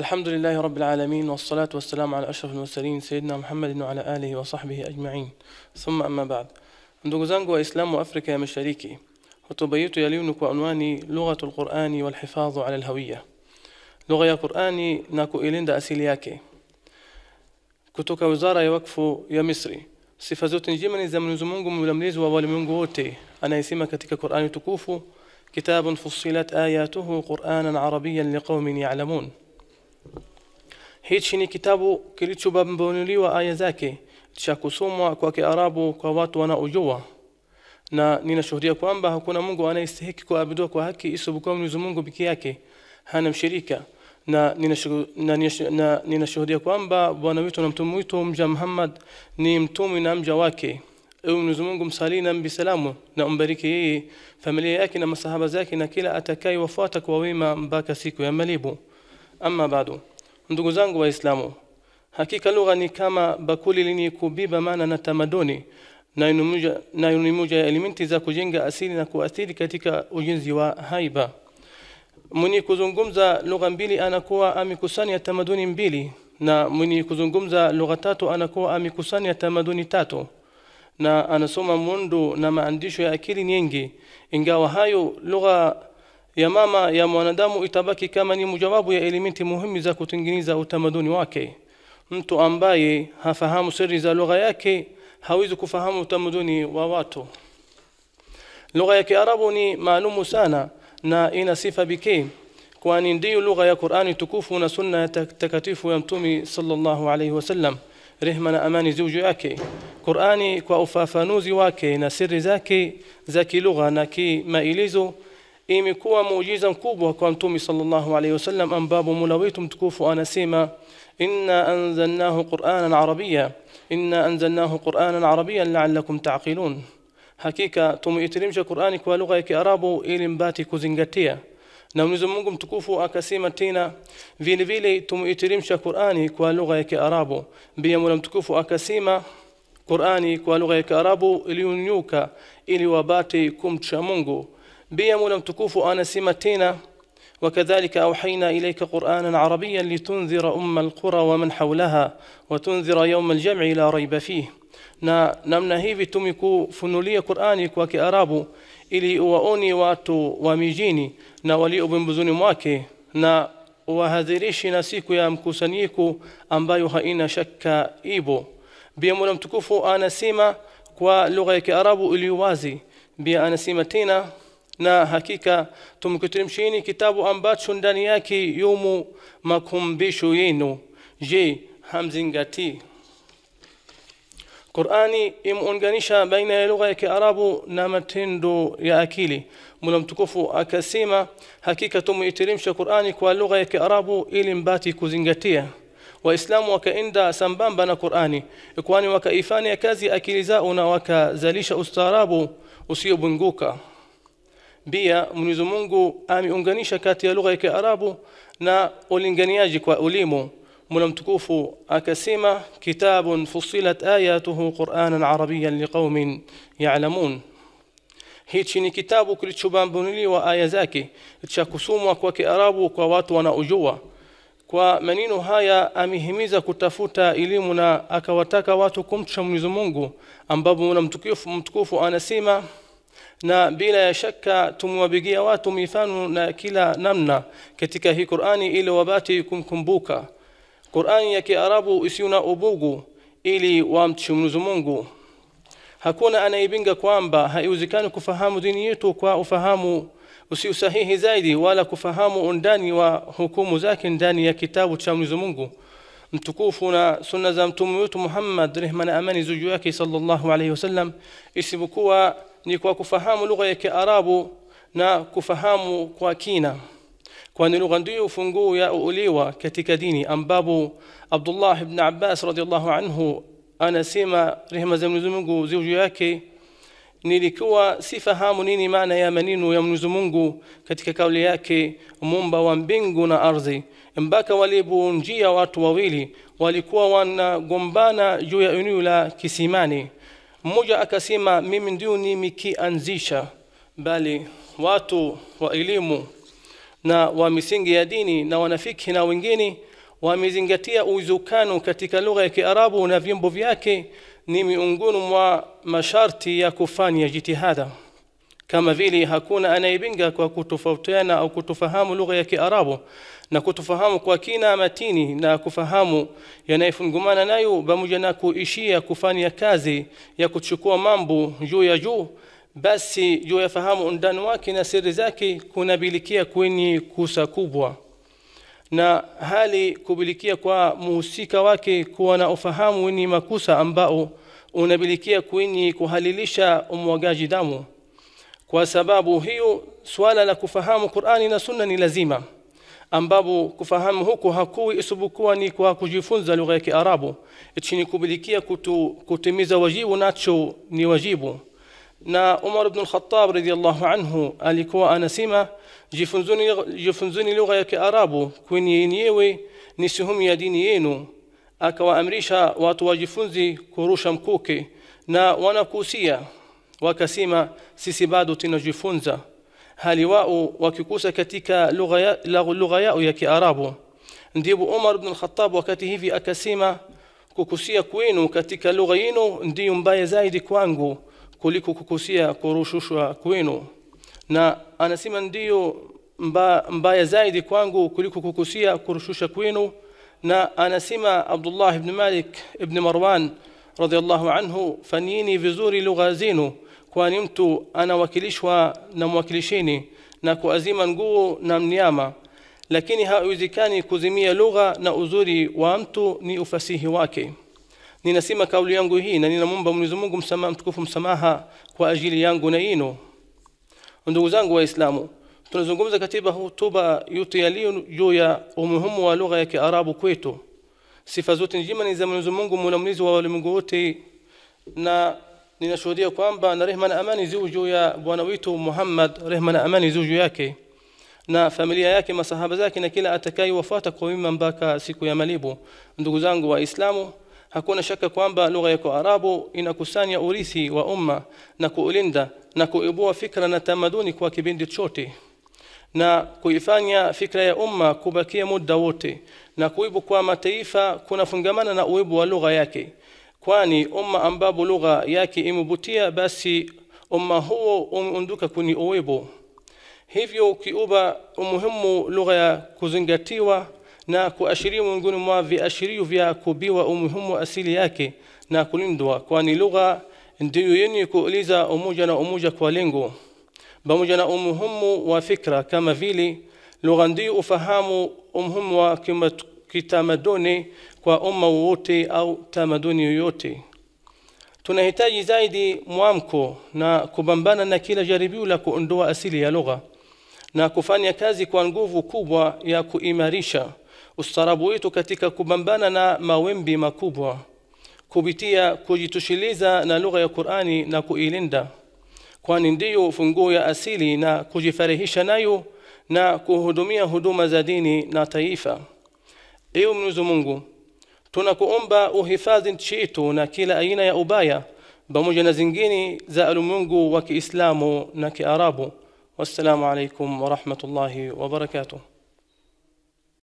الحمد لله رب العالمين والصلاة والسلام على أشرف المرسلين سيدنا محمد وعلى آله وصحبه أجمعين ثم أما بعد ندوغزانغ وإسلام أفريقيا مشاريكي وتبيت يلينك وأنواني لغة القرآن والحفاظ على الهوية لغة القرآن ناكو إلين دا أسيلياكي كتوك وزارة يوقف يا مصري سفزوت جيمني زمن زمونغ ململيز وولمونغوتي أنا يسيما كتك قرآن تكوفو كتاب فصلت آياته قرآنا عربيا لقوم يعلمون Hichi ni kitabu kilichobambunuliwa aya zake cha kusomwa kwa Kiarabu kwa watu wanaojua, na ninashuhudia kwamba hakuna Mungu anayestahiki kuabudiwa kwa haki isipokuwa Mwenyezi Mungu pekee yake, hana mshirika na ninashuhudia nina kwamba bwana wetu na mtume wetu mja Muhammad ni mtume na mja wake. Ewe Mwenyezi Mungu, msali na mbisalamu na umbariki yeye, familia yake na masahaba zake na kila atakayewafuata kwa wema mpaka siku ya malipo. Amma badu, ndugu zangu Waislamu, hakika lugha ni kama bakuli lenye kubiba maana na tamaduni na ni moja ya elementi za kujenga asili na kuathiri katika ujenzi wa haiba. Mwenye kuzungumza lugha mbili anakuwa amekusanya tamaduni mbili, na mwenye kuzungumza lugha tatu anakuwa amekusanya tamaduni tatu, na anasoma mundu na maandisho ya akili nyingi. Ingawa hayo lugha ya mama ya mwanadamu itabaki kama ni mojawapo ya elementi muhimu za kutengeneza utamaduni wake. Mtu ambaye hafahamu siri za lugha yake hawezi kufahamu utamaduni wa watu. Lugha ya Kiarabu ni maalumu sana na ina sifa biki kwani ndiyo lugha ya Qur'ani tukufu na sunna ya takatifu ya Mtume sallallahu alayhi wasallam, rehma na amani zuju yake. Qur'ani kwa ufafanuzi wake na siri zake za kilugha na kimaelezo imekuwa muujiza mkubwa kwa mtume sallallahu alayhi wasallam ambapo mula wetu mtukufu anasema inna anzalnahu qur'anan arabia inna anzalnahu qur'anan arabia la'allakum ta'qilun hakika tumeiteremsha Qur'ani kwa lugha ya Kiarabu ili mbati kuzingatia na Mwenyezi Mungu mtukufu akasema tena vile vile tumeiteremsha Qur'ani kwa lugha ya Kiarabu pia Mola mtukufu akasema Qur'ani kwa lugha ya Kiarabu unyuka ili wabati kumcha Mungu بيمنا امتكوف انا سمتينا وكذلك اوحينا اليك قرانا عربيا لتنذر ام القرى ومن حولها وتنذر يوم الجمع لا ريب فيه نا نمنا هيفي تمكو فنولي قرانك وكي ارابو الي اواوني واتو وميجيني نا ولي ابن بزون مواكي نا وهذريشي ناسيكو يا مكوسانيكو ام بايو هاينا شكا ايبو بيمنا امتكوف انا سيما ولغة كأرابو اليوازي بي أنا سيمتينا na hakika tumkuteremsheni kitabu ambacho ndani yake yumo makumbisho yenu je hamzingati Qur'ani imeunganisha baina ya lugha ya Kiarabu na matendo ya akili. Mola mtukufu akasema, hakika tumuitirimsha Qur'ani kwa lugha ya Kiarabu ili mbati kuzingatia. Waislamu wakaenda sambamba na Qur'ani, kwani wakaifanya kazi akili zao na wakazalisha ustaarabu usiobunguka. bia Mwenyezi Mungu ameunganisha kati ya lugha ya Kiarabu na ulinganiaji kwa ulimu Mola mtukufu akasema kitabun fusilat ayatuhu Qur'anan arabiyan liqaumin ya'lamun hichi ni kitabu kilichobambunuliwa aya zake cha kusomwa kwa Kiarabu kwa watu wanaojua kwa maneno haya amehimiza kutafuta elimu na akawataka watu kumcha Mwenyezi Mungu ambapo Mola mtukufu mtukufu anasema na bila ya shaka tumewapigia watu mifano na kila namna katika hii Qur'ani ili wabati kumkumbuka Qur'ani ya Kiarabu isiyo na ubugu ili wamche Mwenyezi Mungu hakuna anayepinga kwamba haiwezekani kufahamu dini yetu kwa ufahamu usio sahihi zaidi wala kufahamu undani wa hukumu zake ndani ya kitabu cha Mwenyezi Mungu mtukufu na sunna za mtume wetu Muhammad rehma na amani juu yake sallallahu alayhi wasallam isipokuwa ni kwa kufahamu lugha ya Kiarabu na kufahamu kwa kina kwani lugha ndiyo ufunguo ya uliwa katika dini ambapo Abdullah ibn Abbas radhiallahu anhu anasema rehema za Mwenyezi Mungu juu yake nilikuwa sifahamu nini maana ya maneno ya Mwenyezi Mungu katika kauli yake muumba wa mbingu na ardhi mpaka walipounjia watu wawili walikuwa wanagombana juu ya eneo la kisimani mmoja akasema mimi ndio nimekianzisha bali watu wa elimu na wa misingi ya dini na wanafiki na wengine wamezingatia uzukano katika lugha ya Kiarabu na vyombo vyake ni miongoni mwa masharti ya kufanya jitihada kama vile hakuna anayepinga kwa kutofautiana au kutofahamu lugha ya Kiarabu na kutufahamu kwa kina matini na kufahamu yanayefungumana nayo pamoja na kuishia kufanya kazi ya kuchukua mambo juu ya juu basi juu yafahamu undani wake na siri zake kunabilikia kwenye kusa kubwa na hali kubilikia kwa muhusika wake kuwa na ufahamu wenye makusa ambao unabilikia kwenye kuhalilisha umwagaji damu kwa sababu hiyo swala la kufahamu Qur'ani na Sunna ni lazima ambapo kufahamu huku hakuwi isipokuwa ni kwa kujifunza lugha ya Kiarabu chini itinikubilikia kutimiza wajibu nacho ni wajibu na Umar ibn al-Khattab radiyallahu anhu alikuwa anasema jifunzuni jifunzuni lugha ya Kiarabu kwani yenyewe ni sehemu ya dini yenu akawaamrisha watu wajifunzi kurusha mkuke na wanakusia wakasema sisi bado tunajifunza هالواء وكيكوسا كتيكا لغيا لغيا يكي أرابو ndivyo Umar ibn al-Khattab wakati hivi akasema kukusia kwenu katika lugha yenu ndiyo mbaya zaidi kwangu kuliko kukusia kurushushwa kwenu na anasema ndiyo mba, mbaya zaidi kwangu kuliko kukusia kurushusha kwenu na anasema Abdullah ibn Malik ibn Marwan radhiallahu anhu fanyini vizuri lugha zenu kwani mtu anawakilishwa na mwakilishini na kuazima nguo na mnyama lakini haiwezekani kuzimia lugha na uzuri wa mtu ni ufasihi wake ninasema kauli yangu hii na ninamwomba Mwenyezi Mungu msamaha mtukufu msamaha kwa ajili yangu na ino ndugu zangu waislamu tunazungumza katiba hutuba yote yaliyo juu ya umuhimu wa lugha ya Kiarabu kwetu sifa zote njema ni za Mwenyezi Mungu mulamlizi wa walimwengu wote na ninashuhudia kwamba na rehma na amani ziwe juu ya bwana wetu Muhammad, rehma na amani ziwe juu yake na familia yake, masahaba zake na kila wafuata kwa wema mpaka siku ya malipo. Ndugu zangu wa Islamu hakuna shaka kwamba lugha ya Kiarabu inakusanya urithi wa umma na kuulinda na kuibua fikra na tamaduni kwa kipindi chote na kuifanya fikra ya umma kubakia muda wote na kuibu kwa mataifa kuna fungamana na uwebo wa lugha yake kwani umma ambapo lugha yake imevutia basi umma huo umeunduka kuni uwebo hivyo kiuba umuhimu lugha ya kuzingatiwa na kuashiria miongoni mwa viashirio vya kubiwa umuhimu asili yake na kulindwa kwani lugha ndiyo yenye kuuliza umoja na umoja kwa lengo pamoja na umuhimu wa fikra kama vile lugha ndiyo ufahamu umuhimu wa kitamaduni kwa umma wowote au tamaduni yoyote. Tunahitaji zaidi mwamko na kupambana na kila jaribio la kuondoa asili ya lugha na kufanya kazi kwa nguvu kubwa ya kuimarisha ustarabu wetu katika kupambana na mawimbi makubwa kupitia kujitosheleza na lugha ya Qur'ani na kuilinda, kwani ndiyo funguo ya asili na kujifarahisha nayo na kuhudumia huduma za dini na taifa. Ewe Mwenyezi Mungu, tunakuomba uhifadhi nchi yetu na kila aina ya ubaya pamoja na zingine za ulimwengu wa Kiislamu na Kiarabu. Wassalamu alaikum wa barakatuh